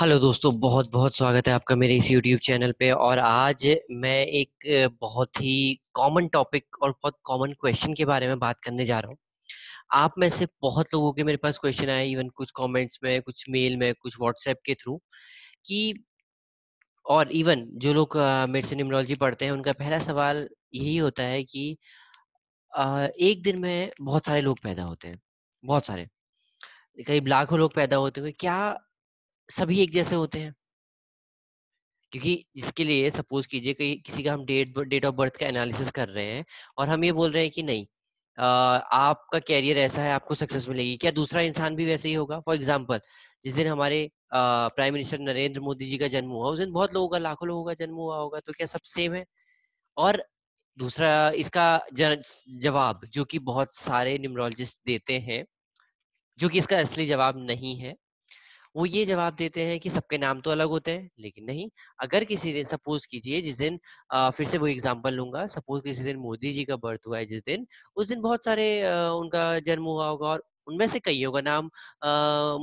Hello दोस्तों बहुत बहुत स्वागत है आपका मेरे इस यूट्यूब चैनल पे और आज मैं एक बहुत ही कॉमन टॉपिक और बहुत कॉमन क्वेश्चन के बारे में बात करने जा रहा हूँ आप में से बहुत लोगों के मेरे पास क्वेश्चन आए इवन कुछ कमेंट्स में कुछ मेल में कुछ व्हाट्सएप के थ्रू कि और इवन जो लोग मेडिसिन इम्यूनोलॉजी पढ़ते हैं उनका पहला सवाल यही होता है कि एक दिन में बहुत सारे लोग पैदा होते हैं बहुत सारे करीब लाखों लोग पैदा होते हैं क्या सभी एक जैसे होते हैं क्योंकि जिसके लिए सपोज कीजिए कि किसी का हम डेट डेट ऑफ बर्थ का एनालिसिस कर रहे हैं और हम ये बोल रहे हैं कि नहीं आपका कैरियर ऐसा है आपको सक्सेस मिलेगी क्या दूसरा इंसान भी वैसे ही होगा फॉर एग्जाम्पल जिस दिन हमारे प्राइम मिनिस्टर नरेंद्र मोदी जी का जन्म हुआ उस दिन बहुत लोगों का लाखों लोगों का जन्म हुआ होगा तो क्या सब सेम है और दूसरा इसका जवाब जो कि बहुत सारे न्यूमरोलॉजिस्ट देते हैं जो कि इसका असली जवाब नहीं है वो ये जवाब देते हैं कि सबके नाम तो अलग होते हैं लेकिन नहीं अगर किसी दिन सपोज कीजिए जिस दिन आ, फिर से वो एग्जाम्पल लूंगा सपोज किसी दिन मोदी जी का बर्थ हुआ है जिस दिन उस दिन बहुत सारे आ, उनका जन्म हुआ होगा और उनमें से कईयों का नाम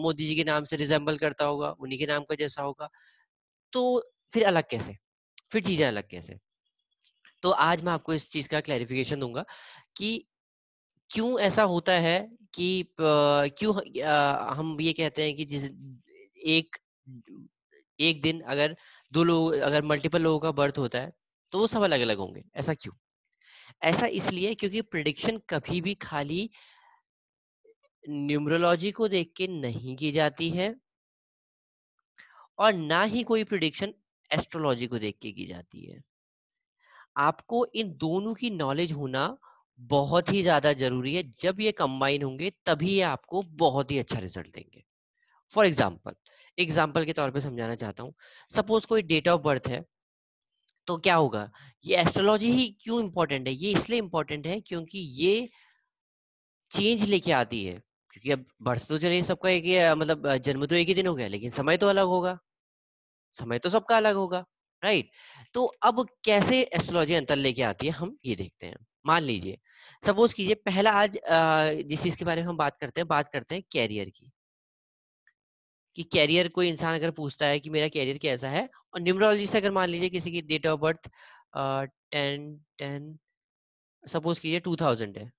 मोदी जी के नाम से रिजेंबल करता होगा उन्हीं के नाम का जैसा होगा तो फिर अलग कैसे फिर चीजें अलग कैसे तो आज मैं आपको इस चीज का क्लैरिफिकेशन दूंगा कि क्यों ऐसा होता है कि क्यों हम ये कहते हैं कि जिस एक एक दिन अगर दो लोग अगर मल्टीपल लोगों का बर्थ होता है तो वो सब अलग अलग होंगे ऐसा क्यों ऐसा इसलिए क्योंकि प्रिडिक्शन कभी भी खाली न्यूमरोलॉजी को देख के नहीं की जाती है और ना ही कोई प्रिडिक्शन एस्ट्रोलॉजी को देख के की जाती है आपको इन दोनों की नॉलेज होना बहुत ही ज्यादा जरूरी है जब ये कंबाइन होंगे तभी ये आपको बहुत ही अच्छा रिजल्ट देंगे फॉर एग्जाम्पल एग्जाम्पल के तौर पर समझाना चाहता हूँ हाँ। सपोज कोई डेट ऑफ बर्थ है तो क्या होगा ये एस्ट्रोलॉजी ही क्यों इम्पोर्टेंट है ये इसलिए इम्पोर्टेंट है क्योंकि ये चेंज लेके आती है क्योंकि अब बर्थ तो चलिए सबका एक ही मतलब जन्म तो एक ही दिन हो गया लेकिन समय तो अलग होगा समय तो सबका अलग होगा राइट तो अब कैसे एस्ट्रोलॉजी अंतर लेके आती है हम ये देखते हैं मान लीजिए सपोज कीजिए पहला आज जिस चीज के बारे में हम बात करते हैं बात करते हैं कैरियर की कि कैरियर कोई इंसान अगर पूछता है कि मेरा कैरियर कैसा है और न्यूमरोलॉजी से अगर मान लीजिए किसी की date of birth ten ten suppose कीजिए टू थाउजेंड है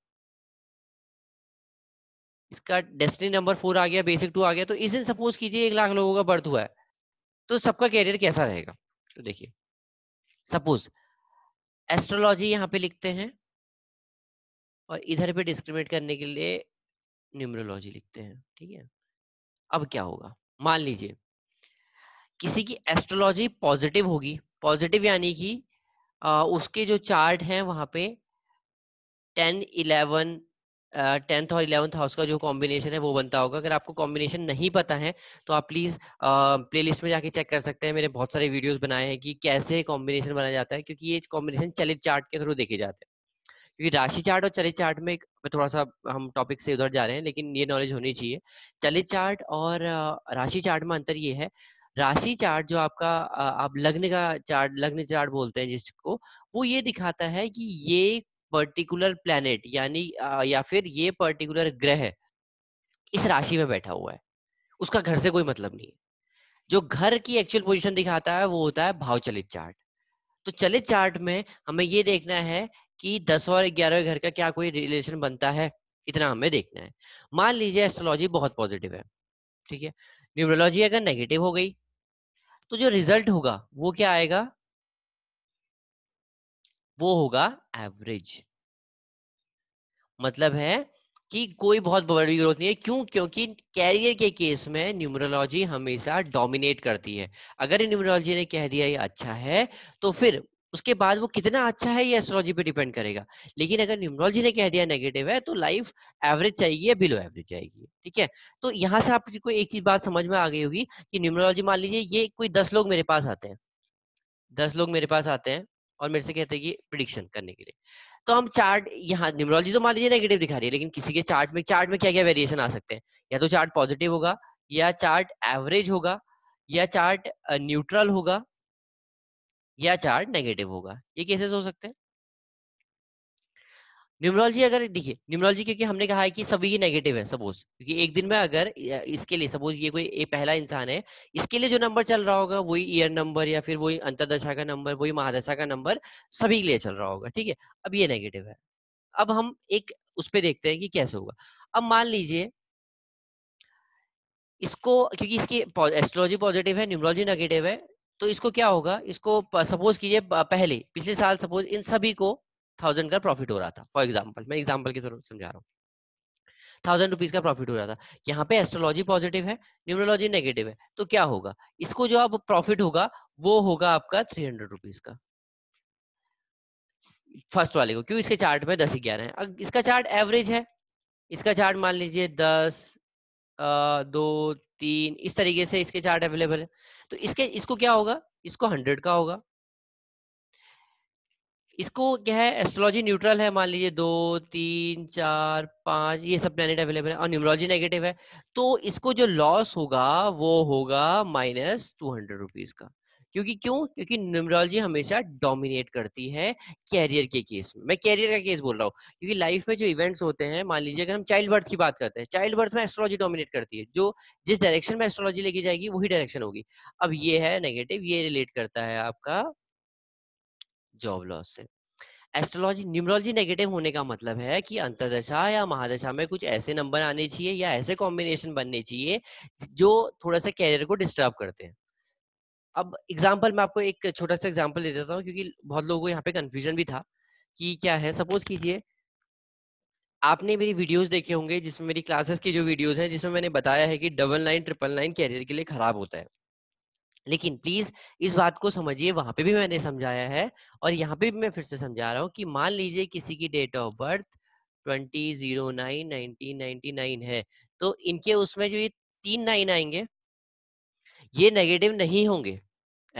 इसका डेस्टिनी नंबर फोर आ गया बेसिक टू आ गया तो इस दिन सपोज कीजिए एक लाख लोगों का बर्थ हुआ है तो सबका कैरियर कैसा रहेगा तो देखिए सपोज एस्ट्रोलॉजी यहाँ पे लिखते हैं और इधर पे डिस्क्रिमिनेट करने के लिए न्यूमरोलॉजी लिखते हैं ठीक है अब क्या होगा मान लीजिए किसी की एस्ट्रोलॉजी पॉजिटिव होगी पॉजिटिव यानी कि उसके जो चार्ट हैं वहां पे टेन इलेवन टेंथ और इलेवंथ हाउस का जो कॉम्बिनेशन है वो बनता होगा अगर आपको कॉम्बिनेशन नहीं पता है तो आप प्लीज़ प्लेलिस्ट में जाके चेक कर सकते हैं मेरे बहुत सारे वीडियोस बनाए हैं कि कैसे कॉम्बिनेशन बनाया जाता है क्योंकि ये कॉम्बिनेशन चलित चार्ट के थ्रू देखे जाते हैं क्योंकि राशि चार्ट और चलित चार्ट में थोड़ा सा हम टॉपिक से उधर जा रहे हैं लेकिन ये नॉलेज होनी चाहिए चलित चार्ट और राशि चार्ट में अंतर ये है राशि चार्ट जो आपका आप लग्न का चार्ट लग्न चार्ट बोलते हैं जिसको वो ये दिखाता है कि ये पर्टिकुलर प्लेनेट यानी या फिर ये पर्टिकुलर ग्रह इस राशि में बैठा हुआ है उसका घर से कोई मतलब नहीं है जो घर की एक्चुअल पोजीशन दिखाता है वो होता है भाव चलित चार्ट तो चलित चार्ट में हमें ये देखना है कि दस और ग्यारह घर का क्या कोई रिलेशन बनता है इतना हमें देखना है मान लीजिए एस्ट्रोलॉजी बहुत पॉजिटिव है ठीक है न्यूमरोलॉजी अगर नेगेटिव हो गई तो जो रिजल्ट होगा वो क्या आएगा वो होगा एवरेज मतलब है कि कोई बहुत बड़ी ग्रोथ नहीं है क्यों क्योंकि कैरियर के केस में न्यूमरोलॉजी हमेशा डोमिनेट करती है अगर न्यूमरोलॉजी ने कह दिया ये अच्छा है तो फिर उसके बाद वो कितना अच्छा है ये एस्ट्रोलॉजी पे डिपेंड करेगा लेकिन अगर न्यूमरोलॉजी ने कह दिया नेगेटिव है तो लाइफ एवरेज चाहिए या बिलो एवरेज चाहिए ठीक है तो यहाँ से आपको एक चीज बात समझ में आ गई होगी कि न्यूमरोलॉजी मान लीजिए ये कोई दस लोग मेरे पास आते हैं दस लोग मेरे पास आते हैं और मेरे से कहते हैं कि प्रिडिक्शन करने के लिए तो हम चार्ट यहाँ न्यूमरोलॉजी तो मान लीजिए नेगेटिव दिखा रही है लेकिन किसी के चार्ट में चार्ट में क्या क्या वेरिएशन आ सकते हैं या तो चार्ट पॉजिटिव होगा या चार्ट एवरेज होगा या चार्ट न्यूट्रल होगा या चार्ज नेगेटिव होगा ये केसेस हो सकते हैं न्यूमरोलॉजी अगर देखिए न्यूमरोलॉजी क्योंकि हमने कहा है कि सभी की नेगेटिव है सपोज क्योंकि एक दिन में अगर इसके लिए सपोज ये कोई ये पहला इंसान है इसके लिए जो नंबर चल रहा होगा वही ईयर नंबर या फिर वही अंतरदशा का नंबर वही महादशा का नंबर सभी के लिए चल रहा होगा ठीक है अब ये नेगेटिव है अब हम एक उस पर देखते हैं कि कैसे होगा अब मान लीजिए इसको क्योंकि इसकी एस्ट्रोलॉजी पॉजिटिव है न्यूमरोलॉजी नेगेटिव है तो इसको क्या होगा इसको सपोज कीजिए पहले पिछले साल सपोज इन सभी को थाउजेंड का प्रॉफिट हो रहा था फॉर एग्जाम्पल मैं एग्जाम्पल के थ्रू समझा रहा हूँ थाउजेंड रुपीज का प्रॉफिट हो रहा था यहाँ पे एस्ट्रोलॉजी पॉजिटिव है न्यूमरोलॉजी नेगेटिव है तो क्या होगा इसको जो आप प्रॉफिट होगा वो होगा आपका थ्री हंड्रेड रुपीज का फर्स्ट वाले को क्यों इसके चार्ट में दस ग्यारह है इसका चार्ट एवरेज है इसका चार्ट मान लीजिए दस दो तीन इस तरीके से इसके चार्ट अवेलेबल है तो इसके इसको क्या होगा इसको हंड्रेड का होगा इसको क्या है एस्ट्रोलॉजी न्यूट्रल है मान लीजिए दो तीन चार पांच ये सब प्लेनेट अवेलेबल है और न्यूमरोलॉजी नेगेटिव है तो इसको जो लॉस होगा वो होगा माइनस टू हंड्रेड रुपीज का क्योंकि क्यों क्योंकि न्यूमरोलॉजी हमेशा डोमिनेट करती है कैरियर के केस में मैं कैरियर का केस बोल रहा हूँ क्योंकि लाइफ में जो इवेंट्स होते हैं मान लीजिए अगर हम चाइल्ड बर्थ की बात करते हैं चाइल्ड बर्थ में एस्ट्रोलॉजी डोमिनेट करती है जो जिस डायरेक्शन में एस्ट्रोलॉजी लेके जाएगी वही डायरेक्शन होगी अब ये है नेगेटिव ये रिलेट करता है आपका जॉब लॉस से एस्ट्रोलॉजी न्यूमरोलॉजी नेगेटिव होने का मतलब है कि अंतरदशा या महादशा में कुछ ऐसे नंबर आने चाहिए या ऐसे कॉम्बिनेशन बनने चाहिए जो थोड़ा सा कैरियर को डिस्टर्ब करते हैं अब एग्जाम्पल मैं आपको एक छोटा सा एग्जाम्पल दे देता हूँ क्योंकि बहुत लोगों को यहाँ पे कन्फ्यूजन भी था कि क्या है सपोज कीजिए आपने मेरी वीडियोस देखे होंगे जिसमें मेरी क्लासेस की जो वीडियोस हैं जिसमें मैंने बताया है कि double nine triple nine career के लिए खराब होता है लेकिन प्लीज इस बात को समझिए वहां पे भी मैंने समझाया है और यहाँ पे भी मैं फिर से समझा रहा हूँ कि मान लीजिए किसी की date of birth twenty zero nine nineteen ninety nine है तो इनके उसमें जो ये तीन नाइन आएंगे ये नेगेटिव नहीं होंगे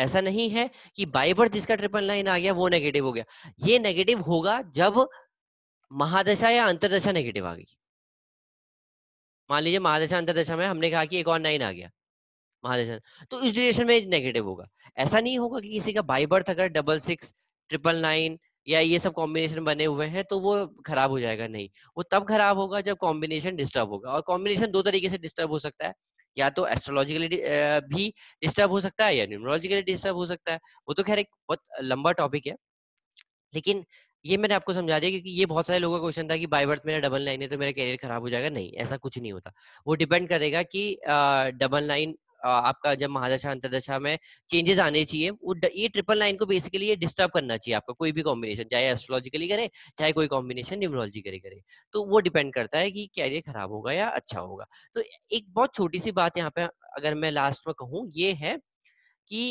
ऐसा नहीं है कि बाइबर जिसका ट्रिपल नाइन आ गया वो नेगेटिव हो गया ये नेगेटिव होगा जब महादशा या अंतरदशा नेगेटिव आ गई मान लीजिए महादशा अंतरदशा में हमने कहा कि एक और नाइन आ गया महादशा तो इस डिशन में नेगेटिव होगा ऐसा नहीं होगा कि किसी का बर्थ अगर डबल सिक्स ट्रिपल नाइन या ये सब कॉम्बिनेशन बने हुए हैं तो वो खराब हो जाएगा नहीं वो तब खराब होगा जब कॉम्बिनेशन डिस्टर्ब होगा और कॉम्बिनेशन दो तरीके से डिस्टर्ब हो सकता है या तो एस्ट्रोलॉजिकली भी डिस्टर्ब हो सकता है या न्यूमरोलॉजिकली डिस्टर्ब हो सकता है वो तो खैर एक बहुत लंबा टॉपिक है लेकिन ये मैंने आपको समझा दिया क्योंकि ये बहुत सारे लोगों का क्वेश्चन था कि बाई बर्थ मेरा डबल लाइन है तो मेरा करियर खराब हो जाएगा नहीं ऐसा कुछ नहीं होता वो डिपेंड करेगा कि डबल लाइन आपका जब महादशा अंतरदशा में चेंजेस आने चाहिए ये ट्रिपल नाइन को बेसिकली ये डिस्टर्ब करना चाहिए आपका कोई भी कॉम्बिनेशन चाहे एस्ट्रोलॉजिकली करे चाहे कोई कॉम्बिनेशन न्यूमरोलॉजी करे करे तो वो डिपेंड करता है कि कैरियर खराब होगा या अच्छा होगा तो एक बहुत छोटी सी बात यहाँ पे अगर मैं लास्ट में कहूँ ये है कि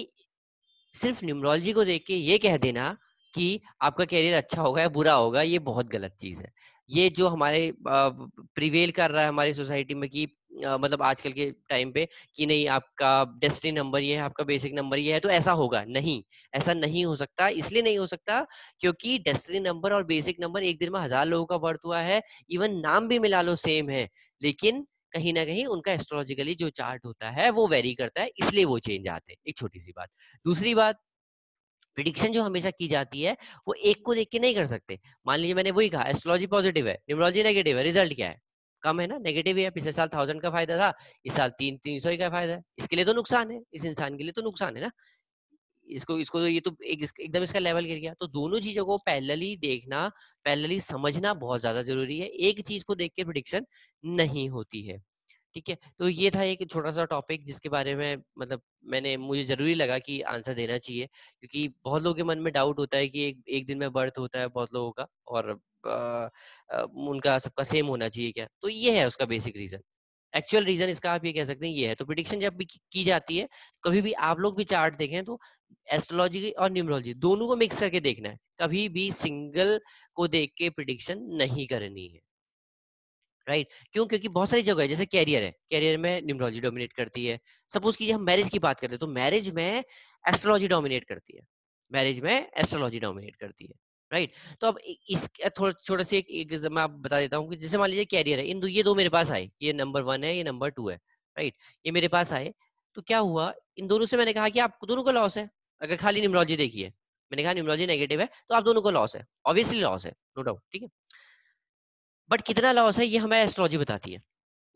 सिर्फ न्यूमरोलॉजी को देख के ये कह देना कि आपका कैरियर अच्छा होगा या बुरा होगा ये बहुत गलत चीज़ है ये जो हमारे प्रिवेल कर रहा है हमारी सोसाइटी में कि मतलब आजकल के टाइम पे कि नहीं आपका डेस्टिनी नंबर ये है आपका बेसिक नंबर ये है तो ऐसा होगा नहीं ऐसा नहीं हो सकता इसलिए नहीं हो सकता क्योंकि डेस्टिनी नंबर और बेसिक नंबर एक दिन में हजार लोगों का बर्थ हुआ है इवन नाम भी मिला लो सेम है लेकिन कहीं ना कहीं उनका एस्ट्रोलॉजिकली जो चार्ट होता है वो वेरी करता है इसलिए वो चेंज आते हैं एक छोटी सी बात दूसरी बात प्रिडिक्शन जो हमेशा की जाती है वो एक को देख के नहीं कर सकते मान लीजिए मैंने वही कहा एस्ट्रोलॉजी पॉजिटिव है न्यूमरोलॉजी नेगेटिव है रिजल्ट क्या है कम है ना नेगेटिव है पिछले साल थाउजेंड का फायदा था इस साल तीन तीन सौ का फायदा है इसके लिए तो नुकसान है इस इंसान के लिए तो नुकसान है ना इसको इसको तो ये तो एक, एकदम इसका लेवल गिर गया तो दोनों चीजों को पैरेलली देखना पैरेलली समझना बहुत ज्यादा जरूरी है एक चीज को देख के प्रिडिक्शन नहीं होती है ठीक है तो ये था एक छोटा सा टॉपिक जिसके बारे में मतलब मैंने मुझे जरूरी लगा कि आंसर देना चाहिए क्योंकि बहुत लोगों के मन में डाउट होता है कि एक एक दिन में बर्थ होता है बहुत लोगों का और उनका सबका सेम होना चाहिए क्या तो ये है उसका बेसिक रीजन एक्चुअल रीजन इसका आप ये कह सकते हैं ये है तो प्रिडिक्शन जब भी की जाती है कभी भी आप लोग भी चार्ट देखें तो एस्ट्रोलॉजी और न्यूमरोलॉजी दोनों को मिक्स करके देखना है कभी भी सिंगल को देख के प्रिडिक्शन नहीं करनी है राइट right? क्यों क्योंकि बहुत सारी जगह है जैसे कैरियर है कैरियर में न्यूमरोलॉजी डोमिनेट करती है सपोज कीजिए हम मैरिज की बात करते हैं तो मैरिज में एस्ट्रोलॉजी डोमिनेट करती है मैरिज में एस्ट्रोलॉजी डोमिनेट करती है राइट right? तो अब इस थोड़ा छोटा सा एक, एक आप बता देता हूँ कि जैसे मान लीजिए कैरियर है इन दो ये दो मेरे पास आए ये नंबर वन है ये नंबर टू है राइट right? ये मेरे पास आए तो क्या हुआ इन दोनों से मैंने कहा कि आप दोनों का लॉस है अगर खाली न्यूमरोलॉजी देखिए मैंने कहा न्यूमरोलॉजी नेगेटिव है तो आप दोनों का लॉस है ऑब्वियसली लॉस है नो डाउट ठीक है बट कितना लॉस है ये हमें एस्ट्रोलॉजी बताती है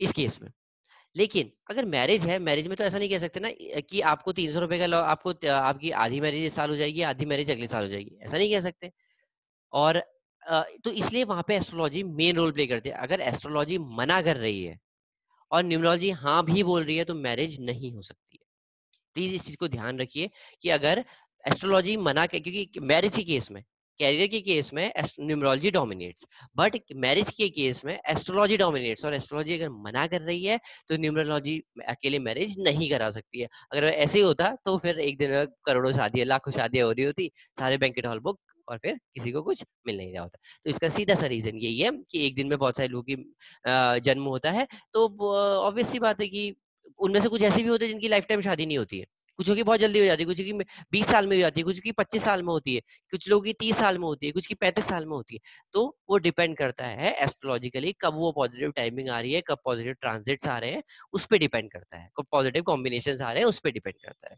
इस केस में लेकिन अगर मैरिज है मैरिज में तो ऐसा नहीं कह सकते ना कि आपको तीन सौ रुपए का आपको आपकी आधी मैरिज इस साल हो जाएगी आधी मैरिज अगले साल हो जाएगी ऐसा नहीं कह सकते और तो इसलिए वहां पे एस्ट्रोलॉजी मेन रोल प्ले करती है अगर एस्ट्रोलॉजी मना कर रही है और न्यूमरोलॉजी हाँ भी बोल रही है तो मैरिज नहीं हो सकती है प्लीज तो इस चीज को ध्यान रखिए कि अगर एस्ट्रोलॉजी मना कर क्योंकि मैरिज के केस में कैरियर के केस में न्यूमरोलॉजी डोमिनेट्स बट मैरिज के केस में एस्ट्रोलॉजी डोमिनेट्स और एस्ट्रोलॉजी अगर मना कर रही है तो न्यूमरोलॉजी अकेले मैरिज नहीं करा सकती है अगर ऐसे ही होता तो फिर एक दिन करोड़ों शादियां लाखों शादियां हो रही होती सारे बैंकेट हॉल बुक और फिर किसी को कुछ मिल नहीं रहा होता तो इसका सीधा सा रीजन यही है कि एक दिन में बहुत सारे लोगों की जन्म होता है तो ऑब्वियस सी बात है कि उनमें से कुछ ऐसे भी होते हैं जिनकी लाइफ टाइम शादी नहीं होती है कुछ की बहुत जल्दी हो जाती है कुछ की बीस साल में हो जाती है कुछ की पच्चीस साल में होती है कुछ लोगों की तीस साल में होती है कुछ की पैंतीस साल में होती है तो वो डिपेंड करता है एस्ट्रोलॉजिकली कब वो पॉजिटिव टाइमिंग आ रही है कब पॉजिटिव ट्रांजिट आ रहे हैं उस पर डिपेंड करता है कब पॉजिटिव कॉम्बिनेशन आ रहे हैं उस पर डिपेंड करता है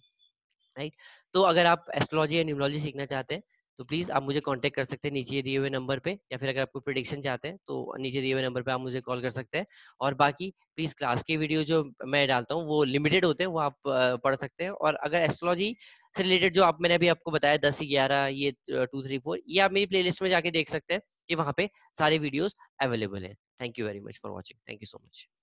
राइट तो अगर आप एस्ट्रोलॉजी या न्यूमोलॉजी सीखना चाहते हैं तो प्लीज़ आप मुझे कांटेक्ट कर सकते हैं नीचे दिए हुए नंबर पे या फिर अगर आपको प्रिडिक्शन चाहते हैं तो नीचे दिए हुए नंबर पे आप मुझे कॉल कर सकते हैं और बाकी प्लीज़ क्लास के वीडियो जो मैं डालता हूँ वो लिमिटेड होते हैं वो आप पढ़ सकते हैं और अगर एस्ट्रोलॉजी से रिलेटेड जो आप मैंने अभी आपको बताया दस ग्यारह ये टू थ्री फोर ये आप मेरी प्ले में जाके देख सकते हैं कि वहाँ पे सारे वीडियोज़ अवेलेबल है thank you very much for watching thank you so much